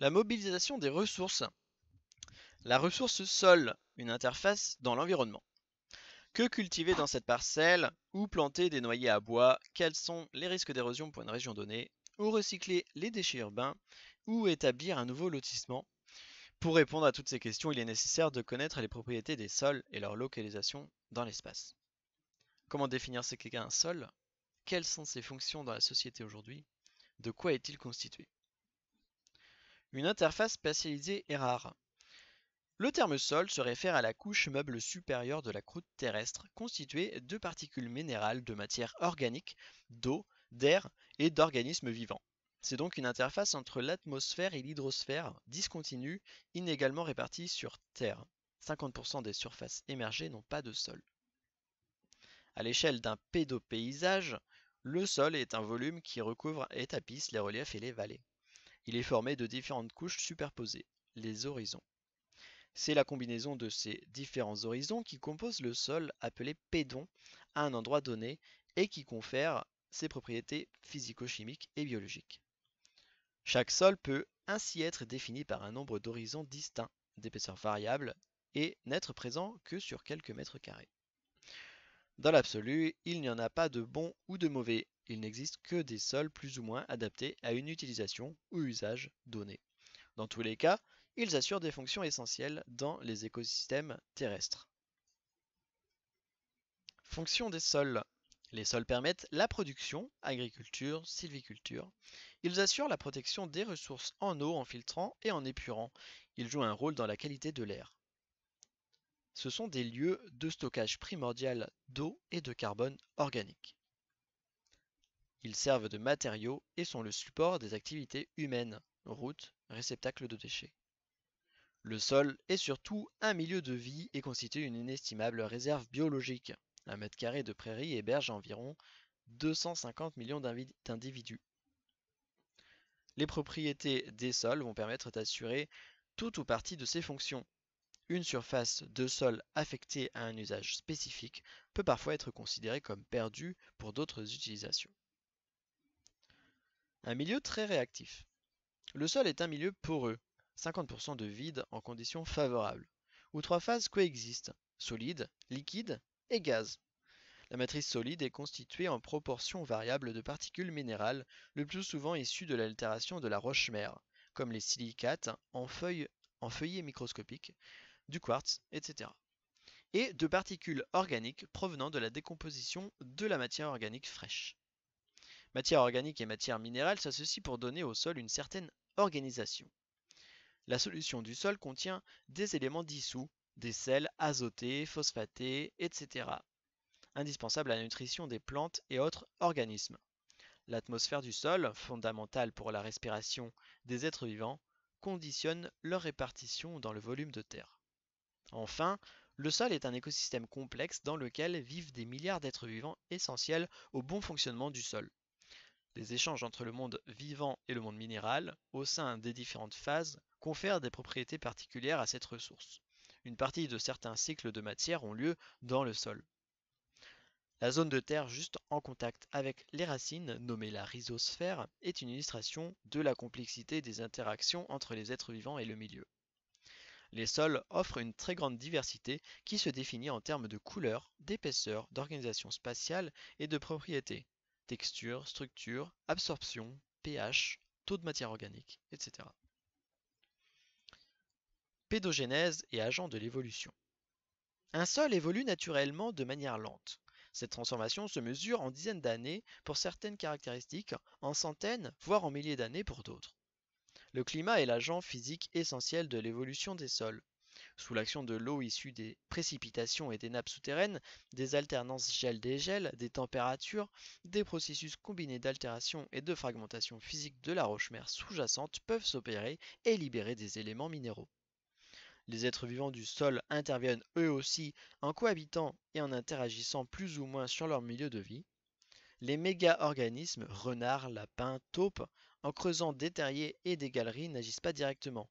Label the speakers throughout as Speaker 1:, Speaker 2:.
Speaker 1: La mobilisation des ressources. La ressource sol, une interface dans l'environnement. Que cultiver dans cette parcelle Ou planter des noyers à bois Quels sont les risques d'érosion pour une région donnée Ou recycler les déchets urbains Ou établir un nouveau lotissement Pour répondre à toutes ces questions, il est nécessaire de connaître les propriétés des sols et leur localisation dans l'espace. Comment définir ce qu'est un sol Quelles sont ses fonctions dans la société aujourd'hui De quoi est-il constitué une interface spatialisée est rare. Le terme sol se réfère à la couche meuble supérieure de la croûte terrestre, constituée de particules minérales de matière organique, d'eau, d'air et d'organismes vivants. C'est donc une interface entre l'atmosphère et l'hydrosphère, discontinue, inégalement répartie sur Terre. 50% des surfaces émergées n'ont pas de sol. À l'échelle d'un paysage, le sol est un volume qui recouvre et tapisse les reliefs et les vallées. Il est formé de différentes couches superposées, les horizons. C'est la combinaison de ces différents horizons qui compose le sol appelé pédon à un endroit donné et qui confère ses propriétés physico-chimiques et biologiques. Chaque sol peut ainsi être défini par un nombre d'horizons distincts, d'épaisseur variable, et n'être présent que sur quelques mètres carrés. Dans l'absolu, il n'y en a pas de bon ou de mauvais, il n'existe que des sols plus ou moins adaptés à une utilisation ou usage donné. Dans tous les cas, ils assurent des fonctions essentielles dans les écosystèmes terrestres. Fonction des sols. Les sols permettent la production, agriculture, sylviculture. Ils assurent la protection des ressources en eau en filtrant et en épurant. Ils jouent un rôle dans la qualité de l'air. Ce sont des lieux de stockage primordial d'eau et de carbone organique. Ils servent de matériaux et sont le support des activités humaines, routes, réceptacles de déchets. Le sol est surtout un milieu de vie et constitue une inestimable réserve biologique. Un mètre carré de prairie héberge environ 250 millions d'individus. Les propriétés des sols vont permettre d'assurer toute ou partie de ces fonctions, une surface de sol affectée à un usage spécifique peut parfois être considérée comme perdue pour d'autres utilisations. Un milieu très réactif. Le sol est un milieu poreux, 50% de vide en conditions favorables, où trois phases coexistent, solide, liquide et gaz. La matrice solide est constituée en proportion variable de particules minérales, le plus souvent issues de l'altération de la roche-mère, comme les silicates en, feuilles, en feuillets microscopiques, du quartz, etc. Et de particules organiques provenant de la décomposition de la matière organique fraîche. Matière organique et matière minérale s'associent pour donner au sol une certaine organisation. La solution du sol contient des éléments dissous, des sels azotés, phosphatés, etc., indispensables à la nutrition des plantes et autres organismes. L'atmosphère du sol, fondamentale pour la respiration des êtres vivants, conditionne leur répartition dans le volume de terre. Enfin, le sol est un écosystème complexe dans lequel vivent des milliards d'êtres vivants essentiels au bon fonctionnement du sol. Les échanges entre le monde vivant et le monde minéral, au sein des différentes phases, confèrent des propriétés particulières à cette ressource. Une partie de certains cycles de matière ont lieu dans le sol. La zone de terre juste en contact avec les racines, nommée la rhizosphère, est une illustration de la complexité des interactions entre les êtres vivants et le milieu. Les sols offrent une très grande diversité qui se définit en termes de couleur, d'épaisseur, d'organisation spatiale et de propriétés. Texture, structure, absorption, pH, taux de matière organique, etc. Pédogenèse et agents de l'évolution. Un sol évolue naturellement de manière lente. Cette transformation se mesure en dizaines d'années pour certaines caractéristiques, en centaines, voire en milliers d'années pour d'autres. Le climat est l'agent physique essentiel de l'évolution des sols. Sous l'action de l'eau issue des précipitations et des nappes souterraines, des alternances gel-dégel, des températures, des processus combinés d'altération et de fragmentation physique de la roche-mère sous-jacente peuvent s'opérer et libérer des éléments minéraux. Les êtres vivants du sol interviennent eux aussi en cohabitant et en interagissant plus ou moins sur leur milieu de vie. Les méga-organismes, renards, lapins, taupes, en creusant des terriers et des galeries, n'agissent pas directement.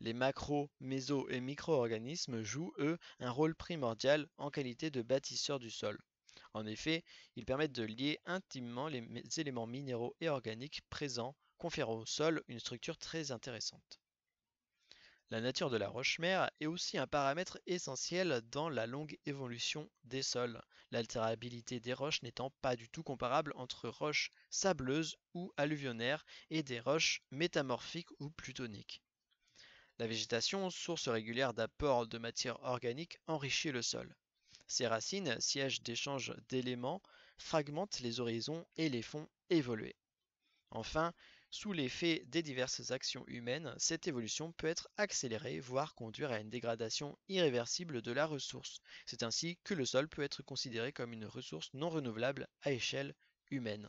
Speaker 1: Les macro, méso et micro-organismes jouent, eux, un rôle primordial en qualité de bâtisseurs du sol. En effet, ils permettent de lier intimement les éléments minéraux et organiques présents, conférant au sol une structure très intéressante. La nature de la roche-mère est aussi un paramètre essentiel dans la longue évolution des sols, l'altérabilité des roches n'étant pas du tout comparable entre roches sableuses ou alluvionnaires et des roches métamorphiques ou plutoniques. La végétation, source régulière d'apport de matière organique, enrichit le sol. Ses racines, sièges d'échanges d'éléments, fragmentent les horizons et les font évoluer. Enfin, sous l'effet des diverses actions humaines, cette évolution peut être accélérée, voire conduire à une dégradation irréversible de la ressource. C'est ainsi que le sol peut être considéré comme une ressource non renouvelable à échelle humaine.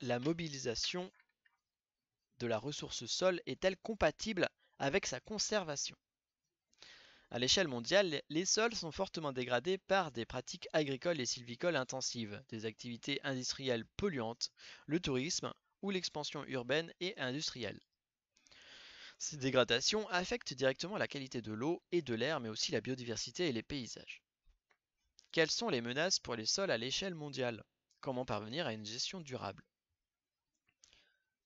Speaker 1: La mobilisation de la ressource sol est-elle compatible avec sa conservation à l'échelle mondiale, les sols sont fortement dégradés par des pratiques agricoles et sylvicoles intensives, des activités industrielles polluantes, le tourisme ou l'expansion urbaine et industrielle. Ces dégradations affectent directement la qualité de l'eau et de l'air, mais aussi la biodiversité et les paysages. Quelles sont les menaces pour les sols à l'échelle mondiale Comment parvenir à une gestion durable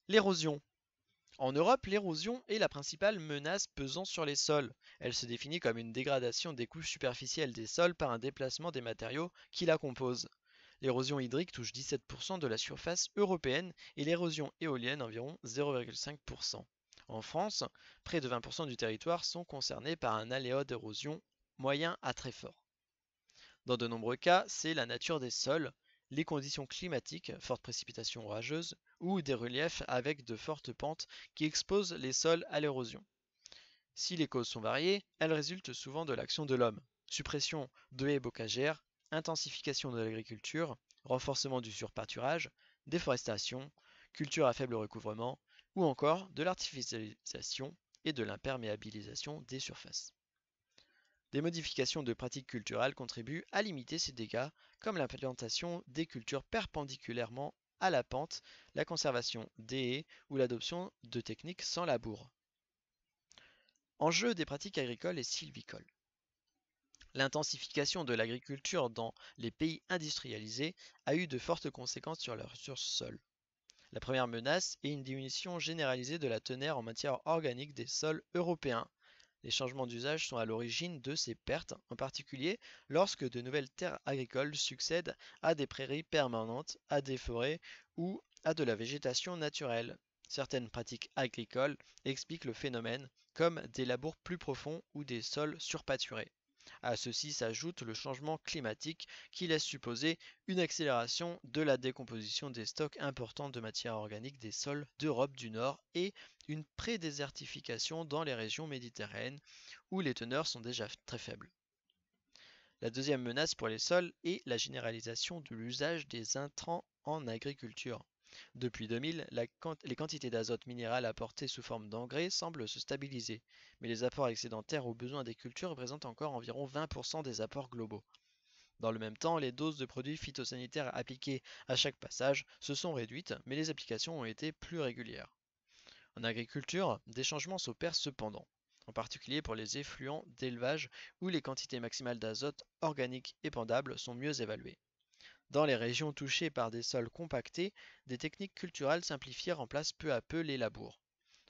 Speaker 1: L'érosion, en Europe, l'érosion est la principale menace pesant sur les sols. Elle se définit comme une dégradation des couches superficielles des sols par un déplacement des matériaux qui la composent. L'érosion hydrique touche 17% de la surface européenne et l'érosion éolienne environ 0,5%. En France, près de 20% du territoire sont concernés par un aléa d'érosion moyen à très fort. Dans de nombreux cas, c'est la nature des sols, les conditions climatiques, fortes précipitations orageuses, ou des reliefs avec de fortes pentes qui exposent les sols à l'érosion. Si les causes sont variées, elles résultent souvent de l'action de l'homme. Suppression de haies bocagères, intensification de l'agriculture, renforcement du surpâturage, déforestation, culture à faible recouvrement, ou encore de l'artificialisation et de l'imperméabilisation des surfaces. Des modifications de pratiques culturelles contribuent à limiter ces dégâts, comme l'implantation des cultures perpendiculairement à la pente, la conservation des haies ou l'adoption de techniques sans labour. Enjeu des pratiques agricoles et sylvicoles. L'intensification de l'agriculture dans les pays industrialisés a eu de fortes conséquences sur leurs ressources sols. La première menace est une diminution généralisée de la teneur en matière organique des sols européens, les changements d'usage sont à l'origine de ces pertes, en particulier lorsque de nouvelles terres agricoles succèdent à des prairies permanentes, à des forêts ou à de la végétation naturelle. Certaines pratiques agricoles expliquent le phénomène, comme des labours plus profonds ou des sols surpâturés. À ceci s'ajoute le changement climatique qui laisse supposer une accélération de la décomposition des stocks importants de matière organiques des sols d'Europe du Nord et une prédésertification dans les régions méditerranéennes où les teneurs sont déjà très faibles. La deuxième menace pour les sols est la généralisation de l'usage des intrants en agriculture. Depuis 2000, les quantités d'azote minéral apportées sous forme d'engrais semblent se stabiliser, mais les apports excédentaires aux besoins des cultures représentent encore environ 20% des apports globaux. Dans le même temps, les doses de produits phytosanitaires appliquées à chaque passage se sont réduites, mais les applications ont été plus régulières. En agriculture, des changements s'opèrent cependant, en particulier pour les effluents d'élevage où les quantités maximales d'azote organique épandable sont mieux évaluées. Dans les régions touchées par des sols compactés, des techniques culturales simplifiées remplacent peu à peu les labours.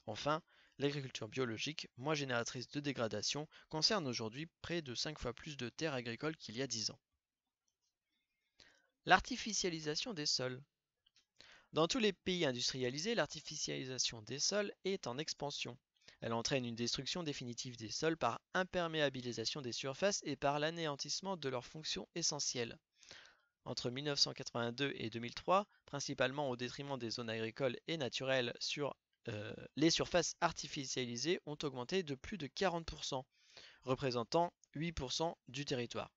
Speaker 1: Enfin, l'agriculture biologique, moins génératrice de dégradation, concerne aujourd'hui près de 5 fois plus de terres agricoles qu'il y a 10 ans. L'artificialisation des sols. Dans tous les pays industrialisés, l'artificialisation des sols est en expansion. Elle entraîne une destruction définitive des sols par imperméabilisation des surfaces et par l'anéantissement de leurs fonctions essentielles entre 1982 et 2003, principalement au détriment des zones agricoles et naturelles sur euh, les surfaces artificialisées ont augmenté de plus de 40%, représentant 8% du territoire.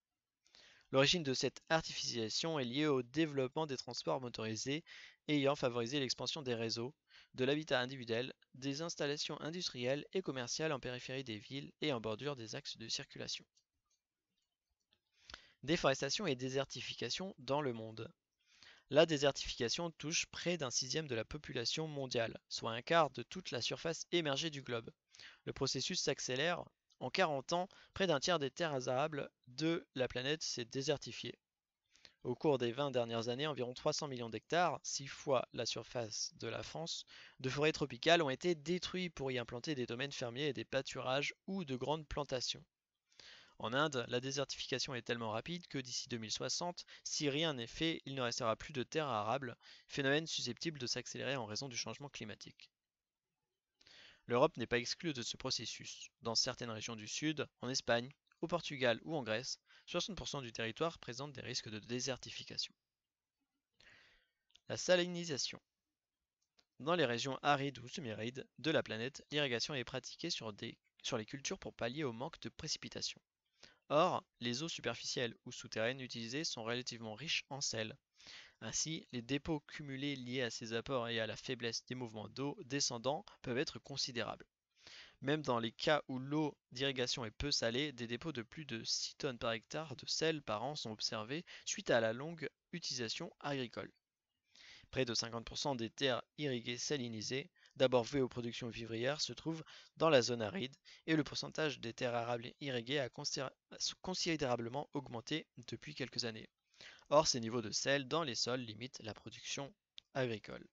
Speaker 1: L'origine de cette artificialisation est liée au développement des transports motorisés ayant favorisé l'expansion des réseaux, de l'habitat individuel, des installations industrielles et commerciales en périphérie des villes et en bordure des axes de circulation déforestation et désertification dans le monde. La désertification touche près d'un sixième de la population mondiale, soit un quart de toute la surface émergée du globe. Le processus s'accélère. En 40 ans, près d'un tiers des terres arables de la planète s'est désertifiée. Au cours des 20 dernières années, environ 300 millions d'hectares, 6 fois la surface de la France, de forêts tropicales ont été détruits pour y implanter des domaines fermiers et des pâturages ou de grandes plantations. En Inde, la désertification est tellement rapide que d'ici 2060, si rien n'est fait, il ne restera plus de terre arables, phénomène susceptible de s'accélérer en raison du changement climatique. L'Europe n'est pas exclue de ce processus. Dans certaines régions du Sud, en Espagne, au Portugal ou en Grèce, 60% du territoire présente des risques de désertification. La salinisation. Dans les régions arides ou semi-arides de la planète, l'irrigation est pratiquée sur, sur, les cultures pour pallier au manque de précipitations. Or, les eaux superficielles ou souterraines utilisées sont relativement riches en sel. Ainsi, les dépôts cumulés liés à ces apports et à la faiblesse des mouvements d'eau descendant peuvent être considérables. Même dans les cas où l'eau d'irrigation est peu salée, des dépôts de plus de 6 tonnes par hectare de sel par an sont observés suite à la longue utilisation agricole. Près de 50% des terres irriguées salinisées d'abord vu aux productions vivrières, se trouve dans la zone aride et le pourcentage des terres arables irriguées a considérablement augmenté depuis quelques années. Or, ces niveaux de sel dans les sols limitent la production agricole.